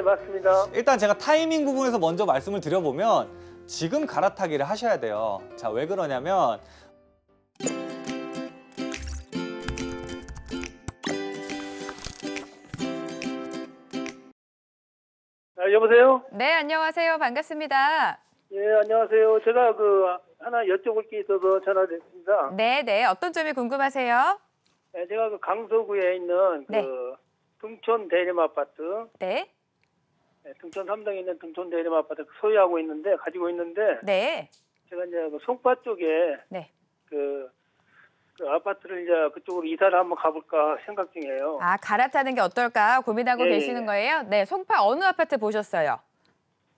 네, 맞습니다. 일단 제가 타이밍 부분에서 먼저 말씀을 드려보면 지금 갈아타기를 하셔야 돼요. 자, 왜 그러냐면 아, 여보세요? 네, 안녕하세요. 반갑습니다. 예, 안녕하세요. 제가 그 하나 여쭤볼 게 있어서 전화드렸습니다. 네, 네. 어떤 점이 궁금하세요? 네, 제가 그 강서구에 있는 네. 그 등촌 대림 아파트. 네. 네, 등촌 3동에 있는 등촌 대림 아파트 그 소유하고 있는데 가지고 있는데 네. 제가 이제 그 송파 쪽에 네. 그, 그 아파트를 이제 그쪽으로 이사를 한번 가볼까 생각 중이에요. 아 갈아타는 게 어떨까 고민하고 예, 예 계시는 예. 거예요? 네, 송파 어느 아파트 보셨어요?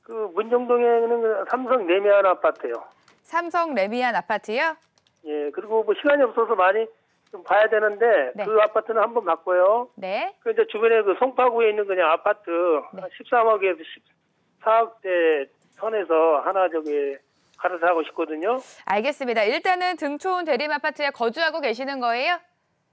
그 문정동에 있는 그 삼성 레미안 아파트요. 삼성 레미안 아파트요? 예, 그리고 뭐 시간이 없어서 많이 좀 봐야 되는데 네. 그 아파트는 한번 봤고요. 네. 그 이제 주변에 그 송파구에 있는 그냥 아파트 네. 13억에서 14억대 선에서 하나 저기 가서 하고 싶거든요. 알겠습니다. 일단은 등촌 대림 아파트에 거주하고 계시는 거예요?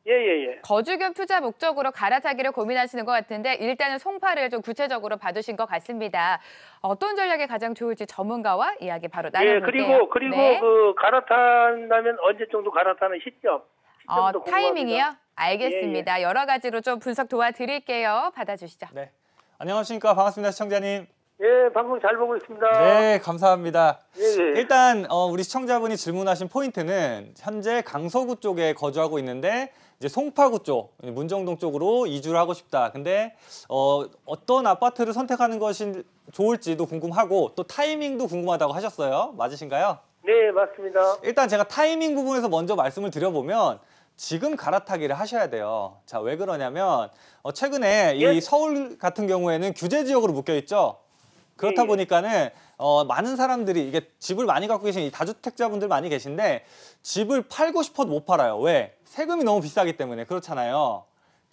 예예예. 예, 예. 거주 겸 투자 목적으로 갈아타기를 고민하시는 것 같은데 일단은 송파를 좀 구체적으로 봐주신것 같습니다. 어떤 전략이 가장 좋을지 전문가와 이야기 바로 예, 나눠볼게요. 예, 그리고 그리고 네. 그 갈아탄다면 언제 정도 갈아타는 시점? 어, 타이밍이요? 알겠습니다. 예, 예. 여러 가지로 좀 분석 도와드릴게요. 받아주시죠. 네. 안녕하십니까. 반갑습니다. 시청자님. 예, 방송 잘 보고 있습니다. 네, 감사합니다. 예, 예. 일단 어, 우리 시청자분이 질문하신 포인트는 현재 강서구 쪽에 거주하고 있는데 이제 송파구 쪽, 문정동 쪽으로 이주를 하고 싶다. 근데 어, 어떤 아파트를 선택하는 것이 좋을지도 궁금하고 또 타이밍도 궁금하다고 하셨어요. 맞으신가요? 네, 맞습니다. 일단 제가 타이밍 부분에서 먼저 말씀을 드려보면 지금 갈아타기를 하셔야 돼요. 자, 왜 그러냐면 어, 최근에 예. 이 서울 같은 경우에는 규제 지역으로 묶여 있죠. 그렇다 예, 예, 보니까는 어, 많은 사람들이 이게 집을 많이 갖고 계신 이 다주택자분들 많이 계신데 집을 팔고 싶어도 못 팔아요. 왜? 세금이 너무 비싸기 때문에 그렇잖아요.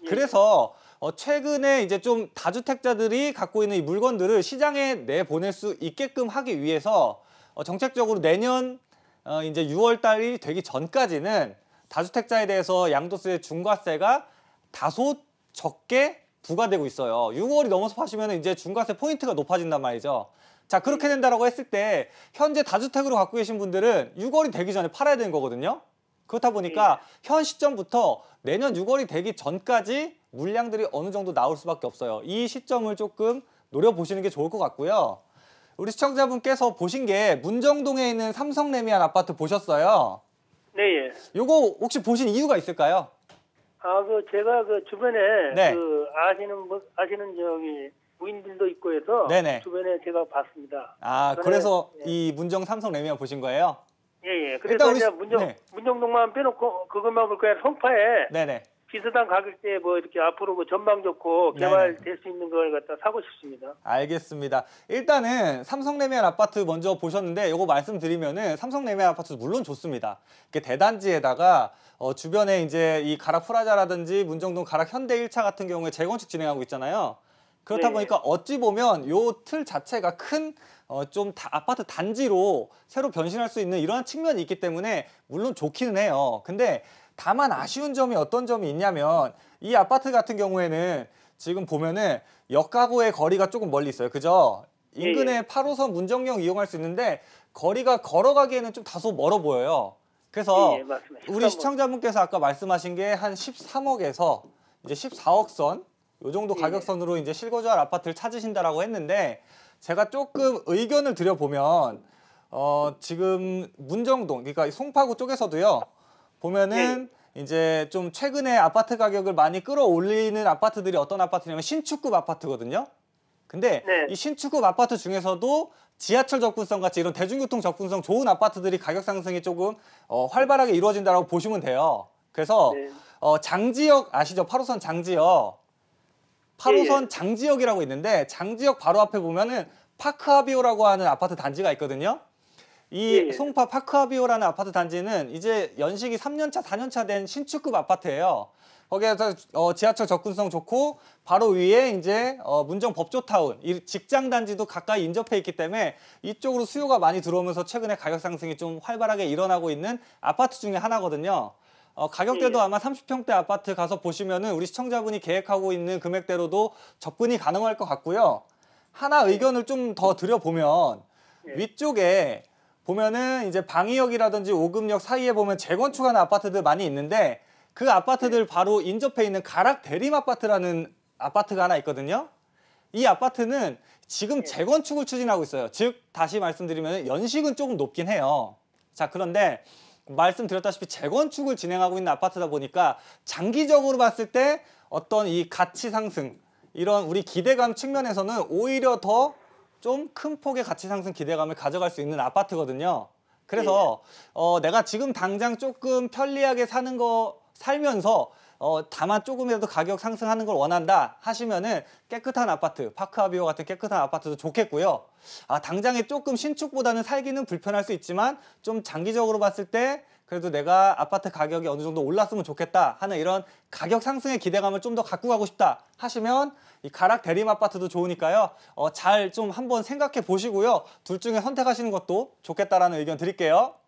예. 그래서 어, 최근에 이제 좀 다주택자들이 갖고 있는 이 물건들을 시장에 내보낼 수 있게끔 하기 위해서 어, 정책적으로 내년 어, 이제 6월 달이 되기 전까지는 다주택자에 대해서 양도세 중과세가 다소 적게 부과되고 있어요. 6월이 넘어서 파시면 이제 중과세 포인트가 높아진단 말이죠. 자 그렇게 된다라고 했을 때 현재 다주택으로 갖고 계신 분들은 6월이 되기 전에 팔아야 되는 거거든요. 그렇다 보니까 네. 현 시점부터 내년 6월이 되기 전까지 물량들이 어느 정도 나올 수밖에 없어요. 이 시점을 조금 노려보시는 게 좋을 것 같고요. 우리 시청자분께서 보신 게 문정동에 있는 삼성레미안 아파트 보셨어요? 네, 예. 요거 혹시 보신 이유가 있을까요? 아, 그 제가 그 주변에 네. 그 아시는 분, 아시는 저기 부인들도 있고 해서 네네. 주변에 제가 봤습니다. 아, 그래, 서 예. 이 문정 삼성 레미안 보신 거예요? 예, 예. 그래서 일단 우리, 문정 네. 문정동만 빼놓고 그것만 볼 거예요. 송파에 네네. 비슷한 가격대에 뭐 이렇게 앞으로 뭐 전망 좋고 개발될 수 있는 걸 갖다 사고 싶습니다. 알겠습니다. 일단은 삼성 레미안 아파트 먼저 보셨는데 이거 말씀드리면은 삼성 레미안 아파트도 물론 좋습니다. 이렇게 대단지에다가 어, 주변에 이제 이 가락 프라자라든지 문정동 가락 현대 1차 같은 경우에 재건축 진행하고 있잖아요. 그렇다 네. 보니까 어찌 보면 요 틀 자체가 큰좀 어, 다, 아파트 단지로 새로 변신할 수 있는 이러한 측면이 있기 때문에 물론 좋기는 해요. 근데 다만 아쉬운 점이 어떤 점이 있냐면 이 아파트 같은 경우에는 지금 보면은 역가구의 거리가 조금 멀리 있어요. 그죠? 인근에 8호선 문정역 이용할 수 있는데 거리가 걸어가기에는 좀 다소 멀어 보여요. 그래서 예, 예, 우리 시청자분께서 아까 말씀하신 게 한 13억에서 이제 14억 선요 정도 예. 가격선으로 이제 실거주할 아파트를 찾으신다라고 했는데 제가 조금 의견을 드려보면 어 지금 문정동 그러니까 송파구 쪽에서도요 보면은 예. 이제 좀 최근에 아파트 가격을 많이 끌어올리는 아파트들이 어떤 아파트냐면 신축급 아파트거든요. 근데 네. 이 신축급 아파트 중에서도 지하철 접근성 같이 이런 대중교통 접근성 좋은 아파트들이 가격 상승이 조금 어, 활발하게 이루어진다라고 보시면 돼요. 그래서 네. 어, 장지역 아시죠? 8호선 장지역 8호선 예. 예. 장지역이라고 있는데 장지역 바로 앞에 보면은 파크아비오라고 하는 아파트 단지가 있거든요. 이 예. 송파 파크아비오라는 아파트 단지는 이제 연식이 3년차, 4년차 된 신축급 아파트예요. 거기에서 어, 지하철 접근성 좋고 바로 위에 이제 어, 문정 법조타운 이 직장 단지도 가까이 인접해 있기 때문에 이쪽으로 수요가 많이 들어오면서 최근에 가격 상승이 좀 활발하게 일어나고 있는 아파트 중에 하나거든요. 어, 가격대도 네. 아마 30평대 아파트 가서 보시면은 우리 시청자분이 계획하고 있는 금액대로도 접근이 가능할 것 같고요. 하나 네. 의견을 좀 더 드려보면 네. 위쪽에 보면은 이제 방위역이라든지 오금역 사이에 보면 재건축하는 아파트들 많이 있는데 그 아파트들 네. 바로 인접해 있는 가락 대림 아파트라는 아파트가 하나 있거든요. 이 아파트는 지금 네. 재건축을 추진하고 있어요. 즉 다시 말씀드리면 연식은 조금 높긴 해요. 자 그런데 말씀드렸다시피 재건축을 진행하고 있는 아파트다 보니까 장기적으로 봤을 때 어떤 이 가치 상승 이런 우리 기대감 측면에서는 오히려 더 좀 큰 폭의 가치 상승 기대감을 가져갈 수 있는 아파트거든요. 그래서 네. 어, 내가 지금 당장 조금 편리하게 사는 거 살면서 어, 다만 조금이라도 가격 상승하는 걸 원한다 하시면은 깨끗한 아파트, 파크아비오 같은 깨끗한 아파트도 좋겠고요. 아, 당장에 조금 신축보다는 살기는 불편할 수 있지만 좀 장기적으로 봤을 때 그래도 내가 아파트 가격이 어느 정도 올랐으면 좋겠다 하는 이런 가격 상승의 기대감을 좀 더 갖고 가고 싶다 하시면 이 가락 대림 아파트도 좋으니까요. 어, 잘 좀 한번 생각해 보시고요. 둘 중에 선택하시는 것도 좋겠다라는 의견 드릴게요.